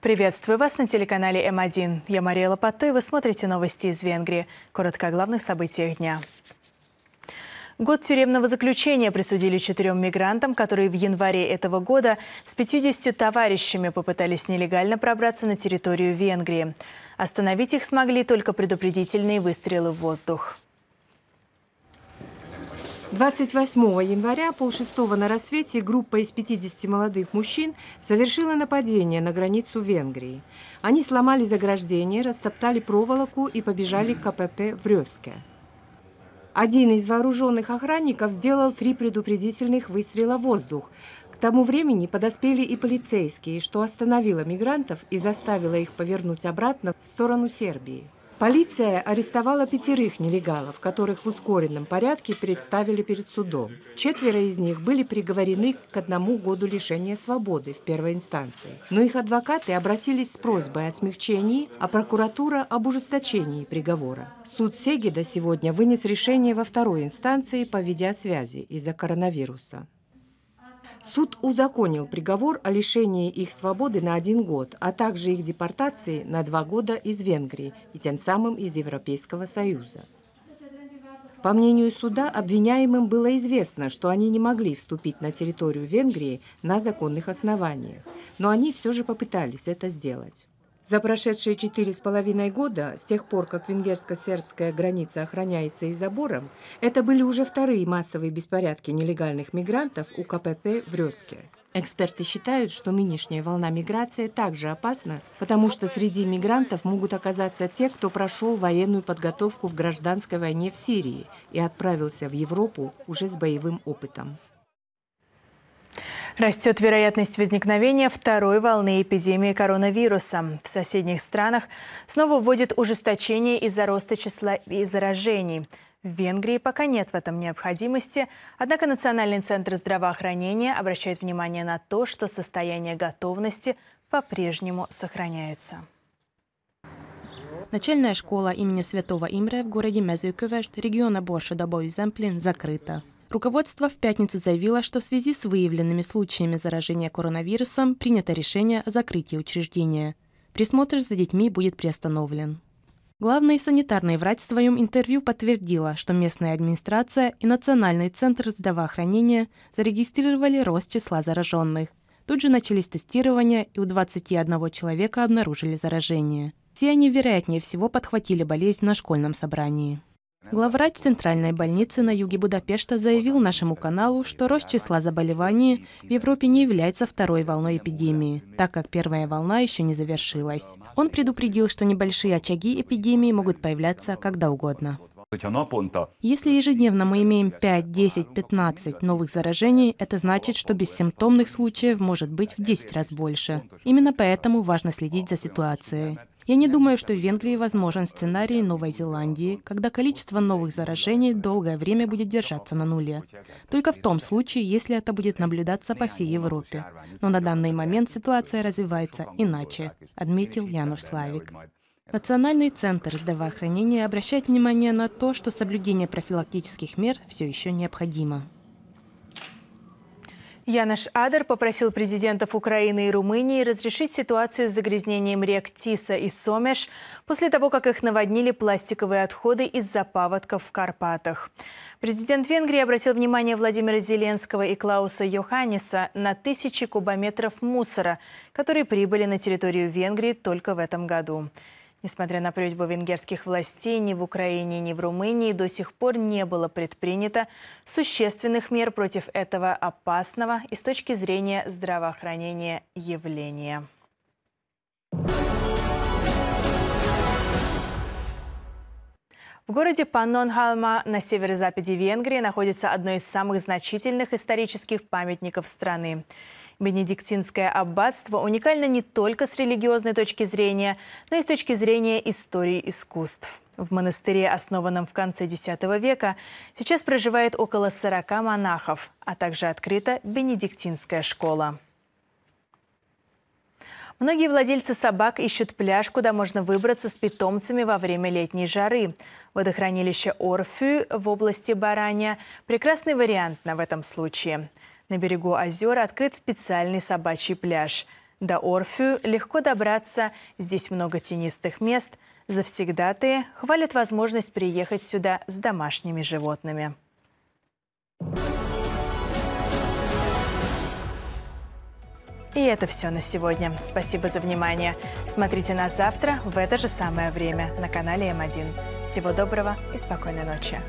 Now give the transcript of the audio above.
Приветствую вас на телеканале М1. Я Мария Лопато, и вы смотрите новости из Венгрии. Коротко о главных событиях дня. Год тюремного заключения присудили четырем мигрантам, которые в январе этого года с 50 товарищами попытались нелегально пробраться на территорию Венгрии. Остановить их смогли только предупредительные выстрелы в воздух. 28 января полшестого на рассвете группа из 50 молодых мужчин совершила нападение на границу Венгрии. Они сломали заграждение, растоптали проволоку и побежали к КПП в Ревске. Один из вооруженных охранников сделал три предупредительных выстрела в воздух. К тому времени подоспели и полицейские, что остановило мигрантов и заставило их повернуть обратно в сторону Сербии. Полиция арестовала пятерых нелегалов, которых в ускоренном порядке представили перед судом. Четверо из них были приговорены к одному году лишения свободы в первой инстанции. Но их адвокаты обратились с просьбой о смягчении, а прокуратура – об ужесточении приговора. Суд Сегеда сегодня вынес решение во второй инстанции по видеосвязи из-за коронавируса. Суд узаконил приговор о лишении их свободы на один год, а также их депортации на два года из Венгрии и тем самым из Европейского Союза. По мнению суда, обвиняемым было известно, что они не могли вступить на территорию Венгрии на законных основаниях, но они все же попытались это сделать. За прошедшие четыре с половиной года, с тех пор, как венгерско-сербская граница охраняется и забором, это были уже вторые массовые беспорядки нелегальных мигрантов у КПП в Резке. Эксперты считают, что нынешняя волна миграции также опасна, потому что среди мигрантов могут оказаться те, кто прошел военную подготовку в гражданской войне в Сирии и отправился в Европу уже с боевым опытом. Растет вероятность возникновения второй волны эпидемии коронавируса. В соседних странах снова вводит ужесточение из-за роста числа и заражений. В Венгрии пока нет в этом необходимости, однако Национальный центр здравоохранения обращает внимание на то, что состояние готовности по-прежнему сохраняется. Начальная школа имени Святого Имре в городе Мезюковешт региона Борши-Добой-Земплин закрыта. Руководство в пятницу заявило, что в связи с выявленными случаями заражения коронавирусом принято решение о закрытии учреждения. Присмотр за детьми будет приостановлен. Главный санитарный врач в своем интервью подтвердила, что местная администрация и Национальный центр здравоохранения зарегистрировали рост числа зараженных. Тут же начались тестирования, и у 21 человека обнаружили заражение. Все они, вероятнее всего, подхватили болезнь на школьном собрании. Главврач Центральной больницы на юге Будапешта заявил нашему каналу, что рост числа заболеваний в Европе не является второй волной эпидемии, так как первая волна еще не завершилась. Он предупредил, что небольшие очаги эпидемии могут появляться когда угодно. Если ежедневно мы имеем 5, 10, 15 новых заражений, это значит, что бессимптомных случаев может быть в 10 раз больше. Именно поэтому важно следить за ситуацией. Я не думаю, что в Венгрии возможен сценарий Новой Зеландии, когда количество новых заражений долгое время будет держаться на нуле. Только в том случае, если это будет наблюдаться по всей Европе. Но на данный момент ситуация развивается иначе, отметил Януш Славик. Национальный центр здравоохранения обращает внимание на то, что соблюдение профилактических мер все еще необходимо. Яныш Адер попросил президентов Украины и Румынии разрешить ситуацию с загрязнением рек Тиса и Сомеш после того, как их наводнили пластиковые отходы из-за паводков в Карпатах. Президент Венгрии обратил внимание Владимира Зеленского и Клауса Йоханнеса на тысячи кубометров мусора, которые прибыли на территорию Венгрии только в этом году. Несмотря на просьбу венгерских властей, ни в Украине, ни в Румынии до сих пор не было предпринято существенных мер против этого опасного и с точки зрения здравоохранения явления. В городе Паннонхалма на северо-западе Венгрии находится одно из самых значительных исторических памятников страны. Бенедиктинское аббатство уникально не только с религиозной точки зрения, но и с точки зрения истории искусств. В монастыре, основанном в конце X века, сейчас проживает около 40 монахов, а также открыта бенедиктинская школа. Многие владельцы собак ищут пляж, куда можно выбраться с питомцами во время летней жары. Водохранилище Орфю в области Баранья – прекрасный вариант на в этом случае – на берегу озера открыт специальный собачий пляж. До Орфию легко добраться, здесь много тенистых мест. Завсегдатые хвалят возможность приехать сюда с домашними животными. И это все на сегодня. Спасибо за внимание. Смотрите нас завтра в это же самое время на канале М1. Всего доброго и спокойной ночи.